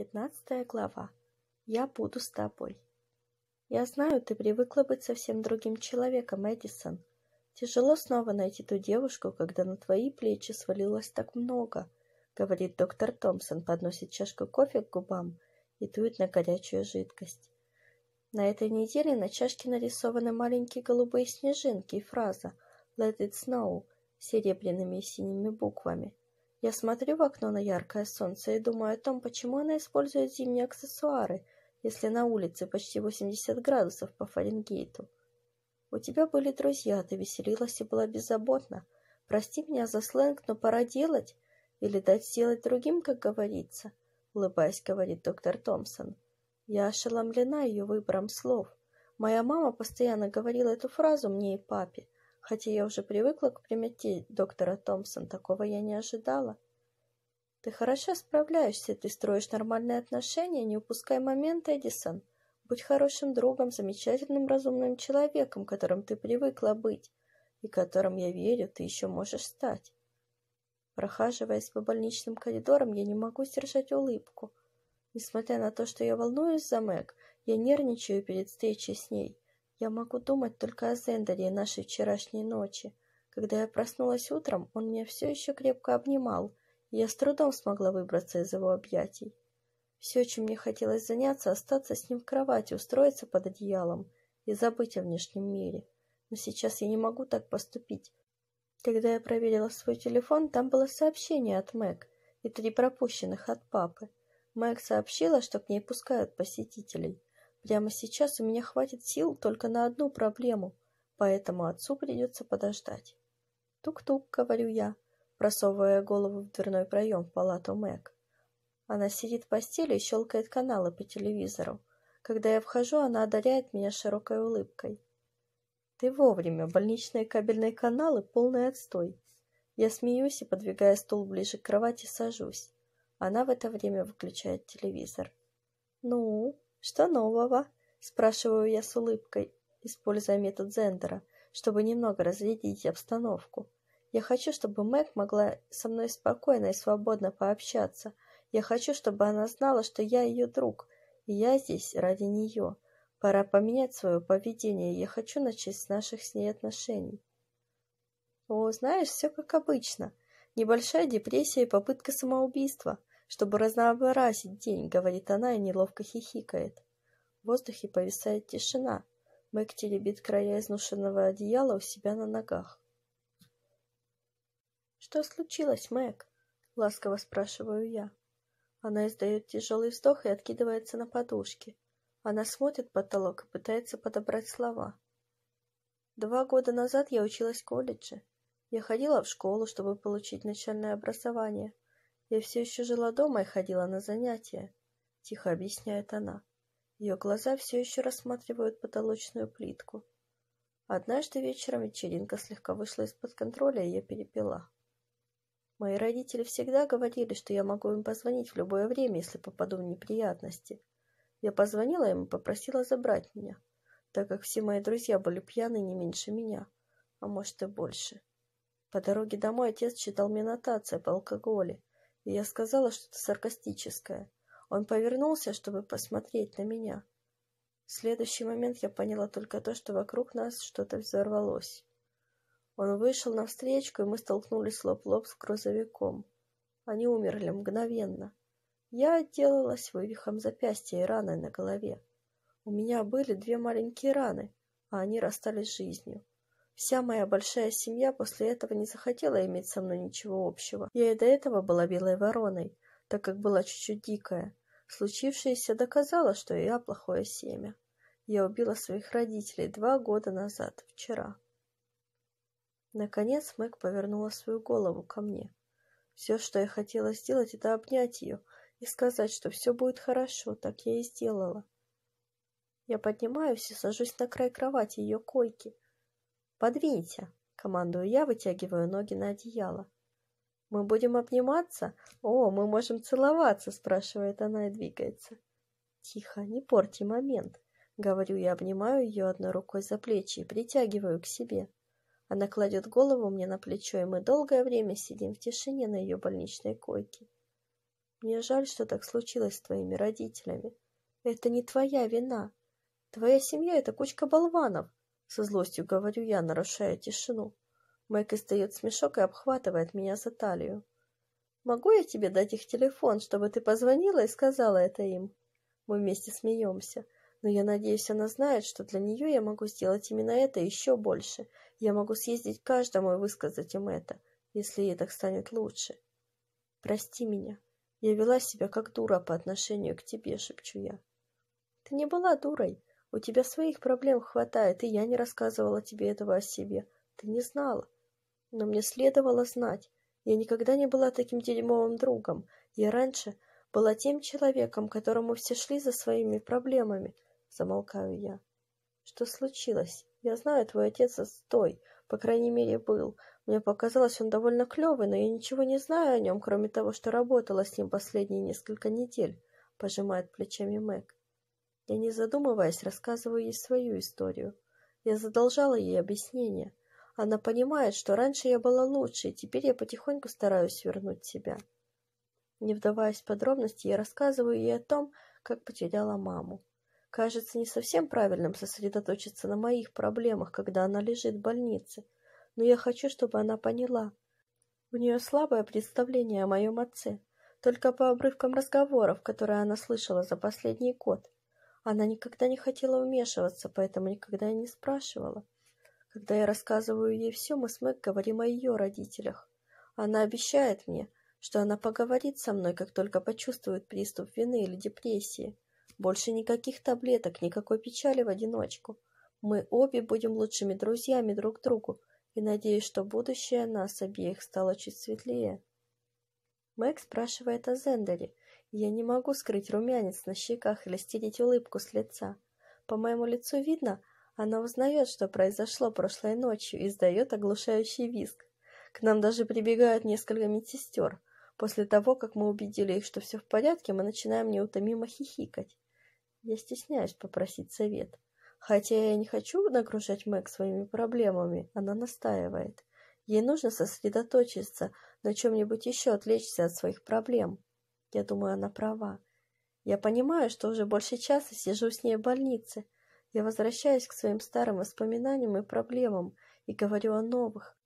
Пятнадцатая глава. Я буду с тобой. Я знаю, ты привыкла быть совсем другим человеком, Эдисон. Тяжело снова найти ту девушку, когда на твои плечи свалилось так много, говорит доктор Томпсон, подносит чашку кофе к губам и дует на горячую жидкость. На этой неделе на чашке нарисованы маленькие голубые снежинки и фраза «Let it snow» серебряными и синими буквами – я смотрю в окно на яркое солнце и думаю о том, почему она использует зимние аксессуары, если на улице почти 80 градусов по Фаренгейту. У тебя были друзья, ты веселилась и была беззаботна. Прости меня за сленг, но пора делать или дать сделать другим, как говорится, улыбаясь, говорит доктор Томпсон. Я ошеломлена ее выбором слов. Моя мама постоянно говорила эту фразу мне и папе. Хотя я уже привыкла к примете доктора Томпсон, такого я не ожидала. Ты хорошо справляешься, ты строишь нормальные отношения, не упускай момент, Эдисон. Будь хорошим другом, замечательным разумным человеком, которым ты привыкла быть, и которым, я верю, ты еще можешь стать. Прохаживаясь по больничным коридорам, я не могу сдержать улыбку. Несмотря на то, что я волнуюсь за Мэг, я нервничаю перед встречей с ней. Я могу думать только о Зендере нашей вчерашней ночи. Когда я проснулась утром, он меня все еще крепко обнимал, и я с трудом смогла выбраться из его объятий. Все, чем мне хотелось заняться, остаться с ним в кровати, устроиться под одеялом и забыть о внешнем мире. Но сейчас я не могу так поступить. Когда я проверила свой телефон, там было сообщение от Мэг и три пропущенных от папы. Мэг сообщила, что к ней пускают посетителей. Прямо сейчас у меня хватит сил только на одну проблему, поэтому отцу придется подождать. «Тук-тук», — говорю я, просовывая голову в дверной проем в палату Мэг. Она сидит в постели и щелкает каналы по телевизору. Когда я вхожу, она одаряет меня широкой улыбкой. «Ты вовремя. Больничные кабельные каналы — полный отстой». Я смеюсь и, подвигая стул ближе к кровати, сажусь. Она в это время выключает телевизор. «Ну?» «Что нового?» – спрашиваю я с улыбкой, используя метод Зендера, чтобы немного разрядить обстановку. Я хочу, чтобы Мэг могла со мной спокойно и свободно пообщаться. Я хочу, чтобы она знала, что я ее друг, и я здесь ради нее. Пора поменять свое поведение, я хочу начать с наших с ней отношений. О, знаешь, все как обычно. Небольшая депрессия и попытка самоубийства – чтобы разнообразить день», — говорит она и неловко хихикает. В воздухе повисает тишина. Мэг теребит края изнушенного одеяла у себя на ногах. «Что случилось, Мэг?» — ласково спрашиваю я. Она издает тяжелый вздох и откидывается на подушке. Она смотрит потолок и пытается подобрать слова. «Два года назад я училась в колледже. Я ходила в школу, чтобы получить начальное образование. Я все еще жила дома и ходила на занятия, — тихо объясняет она. Ее глаза все еще рассматривают потолочную плитку. Однажды вечером вечеринка слегка вышла из-под контроля, и я перепила. Мои родители всегда говорили, что я могу им позвонить в любое время, если попаду в неприятности. Я позвонила им и попросила забрать меня, так как все мои друзья были пьяны не меньше меня, а может и больше. По дороге домой отец читал мне нотации по алкоголе, я сказала что-то саркастическое. Он повернулся, чтобы посмотреть на меня. В следующий момент я поняла только то, что вокруг нас что-то взорвалось. Он вышел навстречу, и мы столкнулись лоб-лоб с грузовиком. Они умерли мгновенно. Я отделалась вывихом запястья и раной на голове. У меня были две маленькие раны, а они расстались жизнью. Вся моя большая семья после этого не захотела иметь со мной ничего общего. Я и до этого была белой вороной, так как была чуть-чуть дикая. Случившееся доказало, что я плохое семя. Я убила своих родителей два года назад, вчера. Наконец Мэг повернула свою голову ко мне. Все, что я хотела сделать, это обнять ее и сказать, что все будет хорошо, так я и сделала. Я поднимаюсь и сажусь на край кровати ее койки — «Подвинься!» – командую я, вытягиваю ноги на одеяло. «Мы будем обниматься?» «О, мы можем целоваться!» – спрашивает она и двигается. «Тихо, не порти момент!» – говорю я, обнимаю ее одной рукой за плечи и притягиваю к себе. Она кладет голову мне на плечо, и мы долгое время сидим в тишине на ее больничной койке. Мне жаль, что так случилось с твоими родителями. Это не твоя вина. Твоя семья — это кучка болванов. Со злостью говорю я, нарушая тишину. Мэг издает смешок и обхватывает меня за талию. «Могу я тебе дать их телефон, чтобы ты позвонила и сказала это им?» Мы вместе смеемся. Но я надеюсь, она знает, что для нее я могу сделать именно это еще больше. Я могу съездить к каждому и высказать им это, если ей так станет лучше. «Прости меня. Я вела себя как дура по отношению к тебе», — шепчу я. «Ты не была дурой. У тебя своих проблем хватает, и я не рассказывала тебе этого о себе. Ты не знала. Но мне следовало знать. Я никогда не была таким дерьмовым другом. Я раньше была тем человеком, которому все шли за своими проблемами. Замолкаю я. Что случилось? Я знаю, твой отец отстой. По крайней мере, был. Мне показалось, он довольно клевый, но я ничего не знаю о нем, кроме того, что работала с ним последние несколько недель. Пожимает плечами Мэг. Я, не задумываясь, рассказываю ей свою историю. Я задолжала ей объяснение. Она понимает, что раньше я была лучше, и теперь я потихоньку стараюсь вернуть себя. Не вдаваясь в подробности, я рассказываю ей о том, как потеряла маму. Кажется не совсем правильным сосредоточиться на моих проблемах, когда она лежит в больнице, но я хочу, чтобы она поняла. У нее слабое представление о моем отце, только по обрывкам разговоров, которые она слышала за последний год – она никогда не хотела вмешиваться, поэтому никогда и не спрашивала. Когда я рассказываю ей все, мы с Мэг говорим о ее родителях. Она обещает мне, что она поговорит со мной, как только почувствует приступ вины или депрессии. Больше никаких таблеток, никакой печали в одиночку. Мы обе будем лучшими друзьями друг другу, и надеюсь, что будущее нас обеих стало чуть светлее. Мэг спрашивает о Зендере, я не могу скрыть румянец на щеках или стереть улыбку с лица. По моему лицу видно, она узнает, что произошло прошлой ночью и издает оглушающий визг. К нам даже прибегают несколько медсестер. После того, как мы убедили их, что все в порядке, мы начинаем неутомимо хихикать. Я стесняюсь попросить совет. Хотя я не хочу нагружать Мэг своими проблемами, она настаивает. Ей нужно сосредоточиться, на чем-нибудь еще отвлечься от своих проблем. Я думаю, она права. Я понимаю, что уже больше часа сижу с ней в больнице. Я возвращаюсь к своим старым воспоминаниям и проблемам и говорю о новых.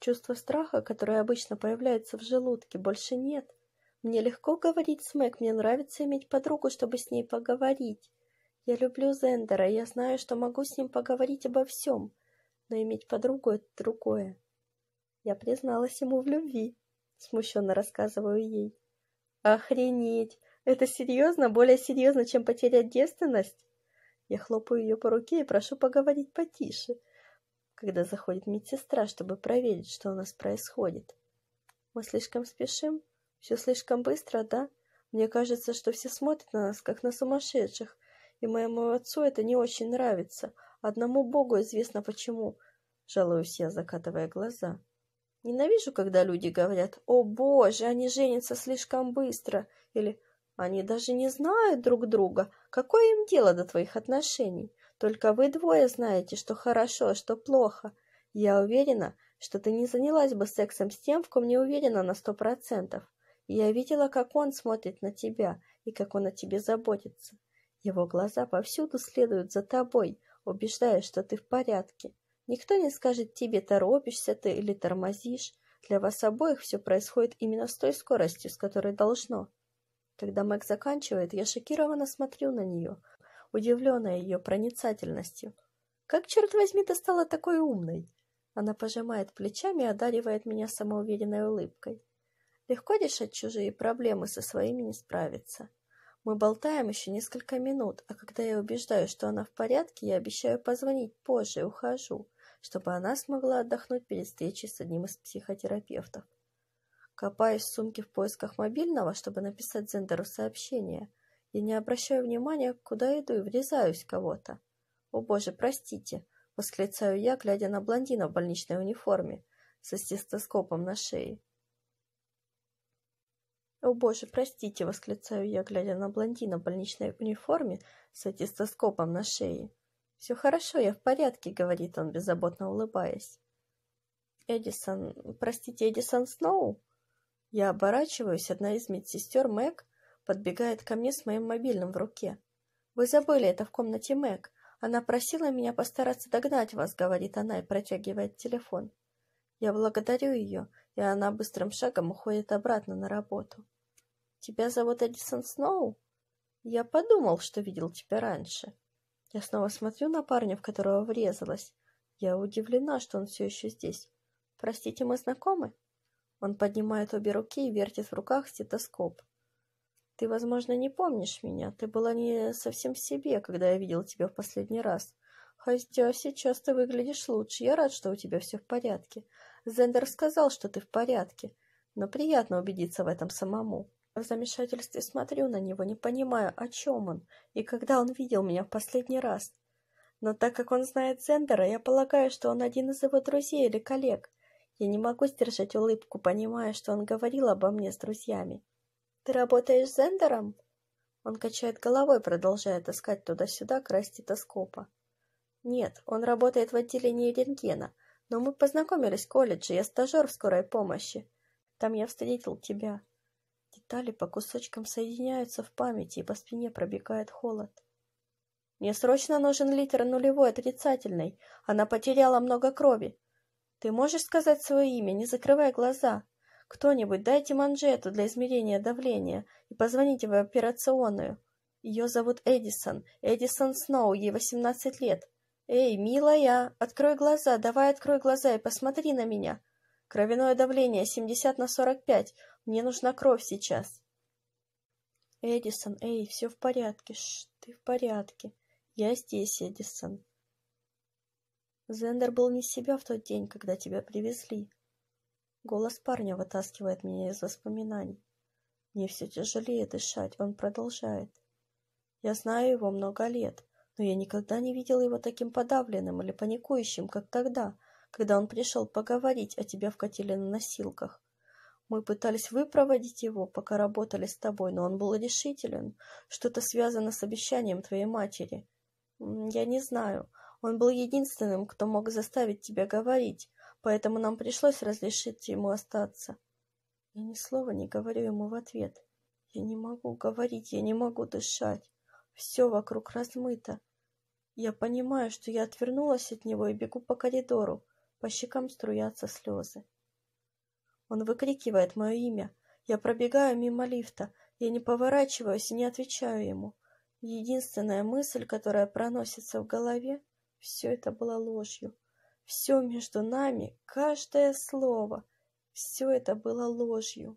Чувство страха, которое обычно проявляется в желудке, больше нет. Мне легко говорить с Мэг, мне нравится иметь подругу, чтобы с ней поговорить. Я люблю Зендера, я знаю, что могу с ним поговорить обо всем, но иметь подругу — это другое. Я призналась ему в любви, смущенно рассказываю ей. Охренеть! Это серьезно? Более серьезно, чем потерять девственность? Я хлопаю ее по руке и прошу поговорить потише, когда заходит медсестра, чтобы проверить, что у нас происходит. Мы слишком спешим? Все слишком быстро, да? Мне кажется, что все смотрят на нас, как на сумасшедших, и моему отцу это не очень нравится. Одному Богу известно почему. Жалуюсь я, закатывая глаза. Ненавижу, когда люди говорят «О боже, они женятся слишком быстро» или «Они даже не знают друг друга, какое им дело до твоих отношений? Только вы двое знаете, что хорошо, а что плохо. Я уверена, что ты не занялась бы сексом с тем, в ком не уверена на сто процентов. Я видела, как он смотрит на тебя и как он о тебе заботится. Его глаза повсюду следуют за тобой, убеждая, что ты в порядке. Никто не скажет тебе, торопишься ты или тормозишь. Для вас обоих все происходит именно с той скоростью, с которой должно. Когда Мэг заканчивает, я шокированно смотрю на нее, удивленная ее проницательностью. Как, черт возьми, ты стала такой умной? Она пожимает плечами и одаривает меня самоуверенной улыбкой. Легко решать чужие проблемы, со своими не справиться. Мы болтаем еще несколько минут, а когда я убеждаю, что она в порядке, я обещаю позвонить позже и ухожу чтобы она смогла отдохнуть перед встречей с одним из психотерапевтов. Копаясь в сумке в поисках мобильного, чтобы написать Зендеру сообщение, я не обращаю внимания, куда иду и врезаюсь в кого-то. «О боже, простите!» – восклицаю я, глядя на блондина в больничной униформе со стестоскопом на шее. «О боже, простите!» – восклицаю я, глядя на блондина в больничной униформе с аттестоскопом на шее. «Все хорошо, я в порядке», — говорит он, беззаботно улыбаясь. «Эдисон... Простите, Эдисон Сноу?» Я оборачиваюсь, одна из медсестер Мэг подбегает ко мне с моим мобильным в руке. «Вы забыли это в комнате Мэг. Она просила меня постараться догнать вас», — говорит она и протягивает телефон. Я благодарю ее, и она быстрым шагом уходит обратно на работу. «Тебя зовут Эдисон Сноу?» «Я подумал, что видел тебя раньше». Я снова смотрю на парня, в которого врезалась. Я удивлена, что он все еще здесь. «Простите, мы знакомы?» Он поднимает обе руки и вертит в руках стетоскоп. «Ты, возможно, не помнишь меня. Ты была не совсем в себе, когда я видел тебя в последний раз. Хотя сейчас ты выглядишь лучше. Я рад, что у тебя все в порядке. Зендер сказал, что ты в порядке, но приятно убедиться в этом самому. В замешательстве смотрю на него, не понимаю, о чем он и когда он видел меня в последний раз. Но так как он знает Зендера, я полагаю, что он один из его друзей или коллег. Я не могу сдержать улыбку, понимая, что он говорил обо мне с друзьями. «Ты работаешь с Зендером?» Он качает головой, продолжая таскать туда-сюда край стетоскопа. «Нет, он работает в отделении рентгена, но мы познакомились в колледже, я стажер в скорой помощи. Там я встретил тебя. Детали по кусочкам соединяются в памяти, и по спине пробегает холод. «Мне срочно нужен литр нулевой отрицательной. Она потеряла много крови. Ты можешь сказать свое имя, не закрывая глаза. Кто-нибудь дайте манжету для измерения давления и позвоните в операционную. Ее зовут Эдисон. Эдисон Сноу, ей 18 лет. Эй, милая, открой глаза, давай открой глаза и посмотри на меня. Кровяное давление 70 на 45. Мне нужна кровь сейчас. Эдисон, эй, все в порядке. Ш, ты в порядке. Я здесь, Эдисон. Зендер был не себя в тот день, когда тебя привезли. Голос парня вытаскивает меня из воспоминаний. Мне все тяжелее дышать, он продолжает. Я знаю его много лет, но я никогда не видел его таким подавленным или паникующим, как тогда, когда он пришел поговорить, о тебе в котеле на носилках. Мы пытались выпроводить его, пока работали с тобой, но он был решителен. Что-то связано с обещанием твоей матери. Я не знаю. Он был единственным, кто мог заставить тебя говорить, поэтому нам пришлось разрешить ему остаться. Я ни слова не говорю ему в ответ. Я не могу говорить, я не могу дышать. Все вокруг размыто. Я понимаю, что я отвернулась от него и бегу по коридору. По щекам струятся слезы. Он выкрикивает мое имя. Я пробегаю мимо лифта. Я не поворачиваюсь и не отвечаю ему. Единственная мысль, которая проносится в голове, все это было ложью. Все между нами, каждое слово, все это было ложью.